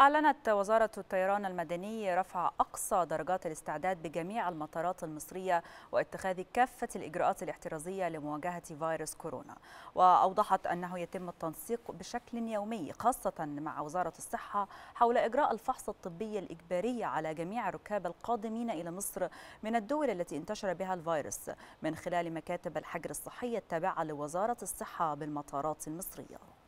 أعلنت وزارة الطيران المدني رفع أقصى درجات الاستعداد بجميع المطارات المصرية واتخاذ كافة الإجراءات الاحترازية لمواجهة فيروس كورونا وأوضحت أنه يتم التنسيق بشكل يومي خاصة مع وزارة الصحة حول إجراء الفحص الطبي الإجباري على جميع الركاب القادمين إلى مصر من الدول التي انتشر بها الفيروس من خلال مكاتب الحجر الصحي التابعة لوزارة الصحة بالمطارات المصرية